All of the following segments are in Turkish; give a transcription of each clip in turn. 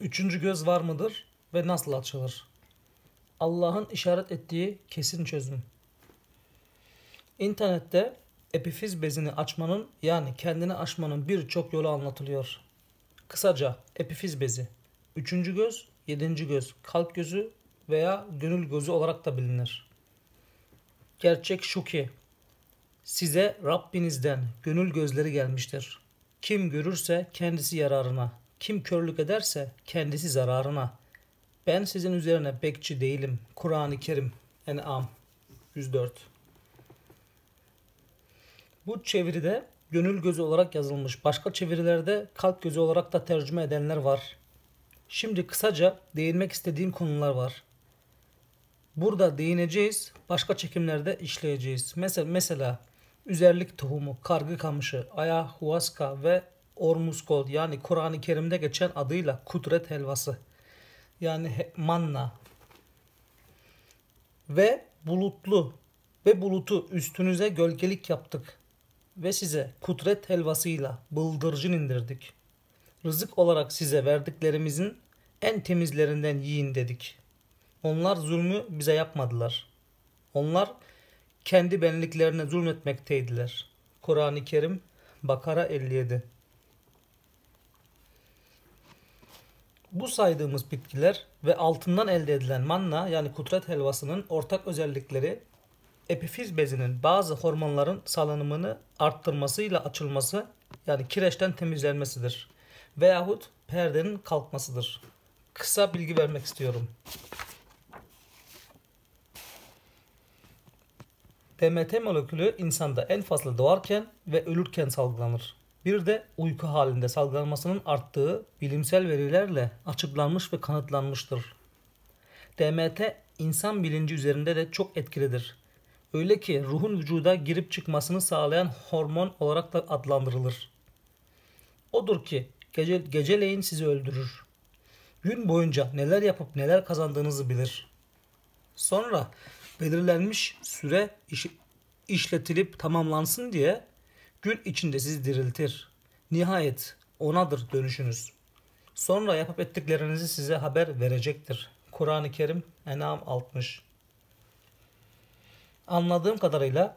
Üçüncü göz var mıdır ve nasıl açılır? Allah'ın işaret ettiği kesin çözüm. İnternette epifiz bezini açmanın yani kendini açmanın birçok yolu anlatılıyor. Kısaca epifiz bezi, üçüncü göz, yedinci göz, kalp gözü veya gönül gözü olarak da bilinir. Gerçek şu ki size Rabbinizden gönül gözleri gelmiştir. Kim görürse kendisi yararına kim körlük ederse kendisi zararına. Ben sizin üzerine bekçi değilim. Kur'an-ı Kerim En'am 104 Bu çeviride gönül gözü olarak yazılmış. Başka çevirilerde kalp gözü olarak da tercüme edenler var. Şimdi kısaca değinmek istediğim konular var. Burada değineceğiz, başka çekimlerde işleyeceğiz. Mesela, mesela üzerlik tohumu, kargı kamışı, ayahuasca ve Ormuskol yani Kur'an-ı Kerim'de geçen adıyla kudret helvası yani manna ve bulutlu ve bulutu üstünüze gölgelik yaptık ve size kudret helvasıyla bıldırcın indirdik. Rızık olarak size verdiklerimizin en temizlerinden yiyin dedik. Onlar zulmü bize yapmadılar. Onlar kendi benliklerine zulmetmekteydiler. Kur'an-ı Kerim Bakara 57 Bu saydığımız bitkiler ve altından elde edilen manna yani kudret helvasının ortak özellikleri epifiz bezinin bazı hormonların salınımını arttırmasıyla açılması yani kireçten temizlenmesidir veyahut perdenin kalkmasıdır. Kısa bilgi vermek istiyorum. DMT molekülü insanda en fazla doğarken ve ölürken salgılanır. Bir de uyku halinde salgılanmasının arttığı bilimsel verilerle açıklanmış ve kanıtlanmıştır. DMT insan bilinci üzerinde de çok etkilidir. Öyle ki ruhun vücuda girip çıkmasını sağlayan hormon olarak da adlandırılır. Odur ki gece, geceleyin sizi öldürür. Gün boyunca neler yapıp neler kazandığınızı bilir. Sonra belirlenmiş süre iş, işletilip tamamlansın diye gün içinde sizi diriltir. Nihayet onadır dönüşünüz. Sonra yapıp ettiklerinizi size haber verecektir. Kur'an-ı Kerim Enam 60 Anladığım kadarıyla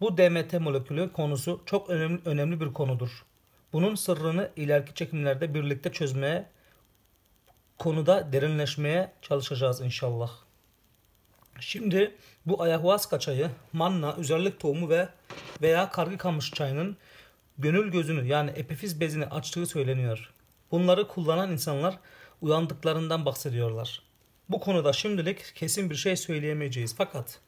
bu DMT molekülü konusu çok önemli, önemli bir konudur. Bunun sırrını ileriki çekimlerde birlikte çözmeye, konuda derinleşmeye çalışacağız inşallah. Şimdi bu ayahuasca çayı, manna, üzerlik tohumu ve veya kargı kamış çayının gönül gözünü yani epifiz bezini açtığı söyleniyor. Bunları kullanan insanlar uyandıklarından bahsediyorlar. Bu konuda şimdilik kesin bir şey söyleyemeyeceğiz fakat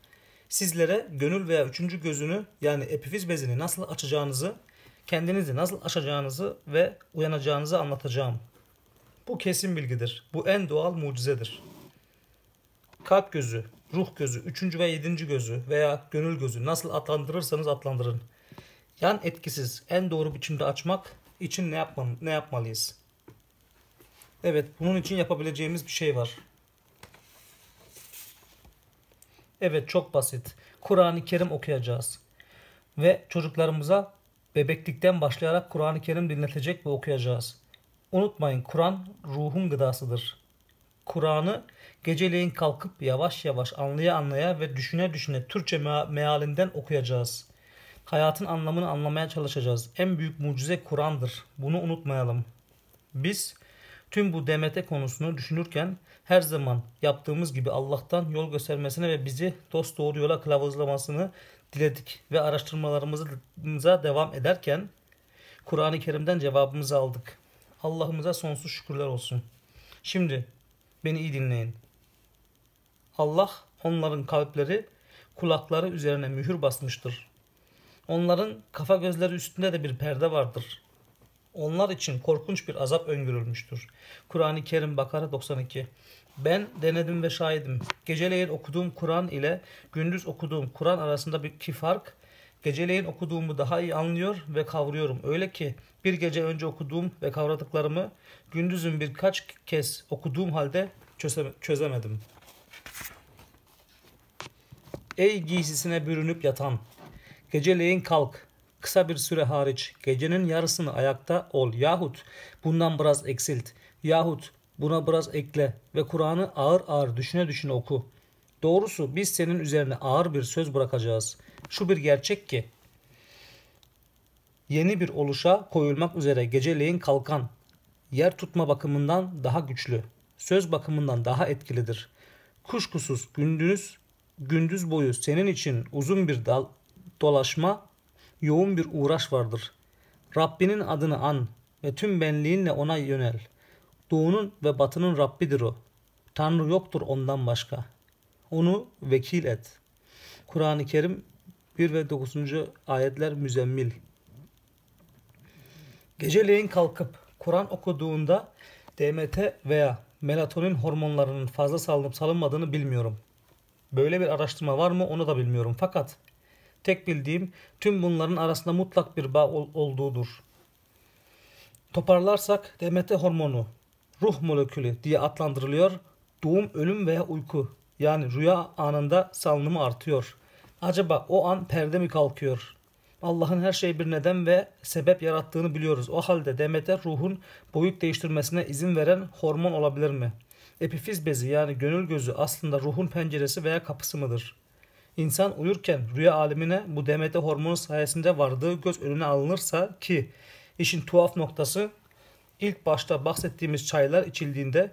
sizlere gönül veya üçüncü gözünü yani epifiz bezini nasıl açacağınızı, kendinizi nasıl açacağınızı ve uyanacağınızı anlatacağım. Bu kesin bilgidir. Bu en doğal mucizedir. Kalp gözü ruh gözü, üçüncü ve yedinci gözü veya gönül gözü nasıl adlandırırsanız adlandırın. Yan etkisiz en doğru biçimde açmak için ne, yapmam, ne yapmalıyız? Evet bunun için yapabileceğimiz bir şey var. Evet çok basit. Kur'an-ı Kerim okuyacağız. Ve çocuklarımıza bebeklikten başlayarak Kur'an-ı Kerim dinletecek ve okuyacağız. Unutmayın Kur'an ruhun gıdasıdır. Kur'an'ı geceleyin kalkıp yavaş yavaş anlaya anlaya ve düşüne düşüne Türkçe mealinden okuyacağız. Hayatın anlamını anlamaya çalışacağız. En büyük mucize Kur'an'dır. Bunu unutmayalım. Biz tüm bu DMT konusunu düşünürken her zaman yaptığımız gibi Allah'tan yol göstermesini ve bizi dost doğru yola kılavuzlamasını diledik ve araştırmalarımıza devam ederken Kur'an-ı Kerim'den cevabımızı aldık. Allah'ımıza sonsuz şükürler olsun. Şimdi Beni iyi dinleyin. Allah onların kalpleri, kulakları üzerine mühür basmıştır. Onların kafa gözleri üstünde de bir perde vardır. Onlar için korkunç bir azap öngörülmüştür. Kur'an-ı Kerim Bakara 92 Ben denedim ve şahidim. Geceleyin okuduğum Kur'an ile gündüz okuduğum Kur'an arasında bir ki fark Geceleyin okuduğumu daha iyi anlıyor ve kavruyorum. Öyle ki bir gece önce okuduğum ve kavradıklarımı gündüzün birkaç kez okuduğum halde çözemedim. Ey giysisine bürünüp yatan, geceleyin kalk, kısa bir süre hariç gecenin yarısını ayakta ol yahut bundan biraz eksilt yahut buna biraz ekle ve Kur'an'ı ağır ağır düşüne düşüne oku.'' Doğrusu biz senin üzerine ağır bir söz bırakacağız. Şu bir gerçek ki yeni bir oluşa koyulmak üzere geceleyin kalkan yer tutma bakımından daha güçlü, söz bakımından daha etkilidir. Kuşkusuz gündüz gündüz boyu senin için uzun bir dal, dolaşma, yoğun bir uğraş vardır. Rabbinin adını an ve tüm benliğinle ona yönel. Doğunun ve batının Rabbidir o. Tanrı yoktur ondan başka.'' onu vekil et. Kur'an-ı Kerim 1 ve 9. ayetler müzemmil. Geceleyin kalkıp Kur'an okuduğunda DMT veya melatonin hormonlarının fazla salınıp salınmadığını bilmiyorum. Böyle bir araştırma var mı onu da bilmiyorum. Fakat tek bildiğim tüm bunların arasında mutlak bir bağ ol- olduğudur. Toparlarsak DMT hormonu ruh molekülü diye adlandırılıyor. Doğum, ölüm veya uyku yani rüya anında salınımı artıyor. Acaba o an perde mi kalkıyor? Allah'ın her şeyi bir neden ve sebep yarattığını biliyoruz. O halde Demeter ruhun boyut değiştirmesine izin veren hormon olabilir mi? Epifiz bezi yani gönül gözü aslında ruhun penceresi veya kapısı mıdır? İnsan uyurken rüya alemine bu Demeter hormonu sayesinde vardığı göz önüne alınırsa ki işin tuhaf noktası ilk başta bahsettiğimiz çaylar içildiğinde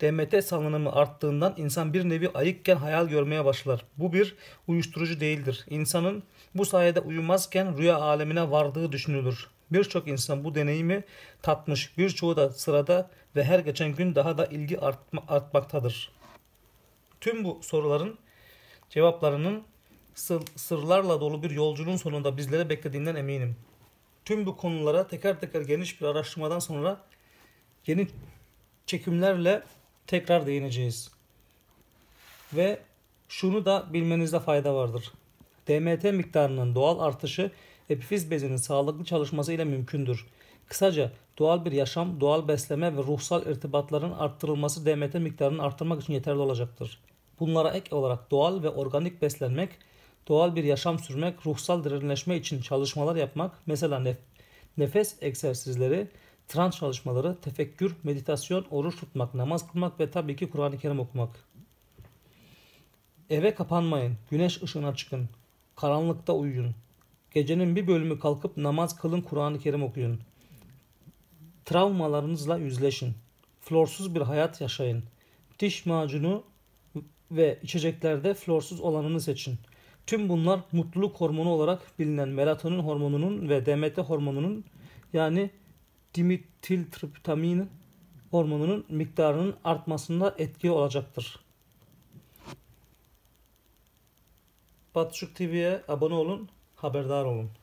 DMT salınımı arttığından insan bir nevi ayıkken hayal görmeye başlar. Bu bir uyuşturucu değildir. İnsanın bu sayede uyumazken rüya alemine vardığı düşünülür. Birçok insan bu deneyimi tatmış, birçoğu da sırada ve her geçen gün daha da ilgi artma, artmaktadır. Tüm bu soruların cevaplarının sır, sırlarla dolu bir yolculuğun sonunda bizlere beklediğinden eminim. Tüm bu konulara teker teker geniş bir araştırmadan sonra yeni çekimlerle tekrar değineceğiz. Ve şunu da bilmenizde fayda vardır. DMT miktarının doğal artışı epifiz bezinin sağlıklı çalışması ile mümkündür. Kısaca doğal bir yaşam, doğal besleme ve ruhsal irtibatların arttırılması DMT miktarını arttırmak için yeterli olacaktır. Bunlara ek olarak doğal ve organik beslenmek, doğal bir yaşam sürmek, ruhsal derinleşme için çalışmalar yapmak, mesela nef nefes egzersizleri, trans çalışmaları, tefekkür, meditasyon, oruç tutmak, namaz kılmak ve tabii ki Kur'an-ı Kerim okumak. Eve kapanmayın, güneş ışığına çıkın, karanlıkta uyuyun. Gecenin bir bölümü kalkıp namaz kılın, Kur'an-ı Kerim okuyun. Travmalarınızla yüzleşin. Florsuz bir hayat yaşayın. Diş macunu ve içeceklerde florsuz olanını seçin. Tüm bunlar mutluluk hormonu olarak bilinen melatonin hormonunun ve DMT hormonunun yani dimitiltriptamin hormonunun miktarının artmasında etki olacaktır. Batışık TV'ye abone olun, haberdar olun.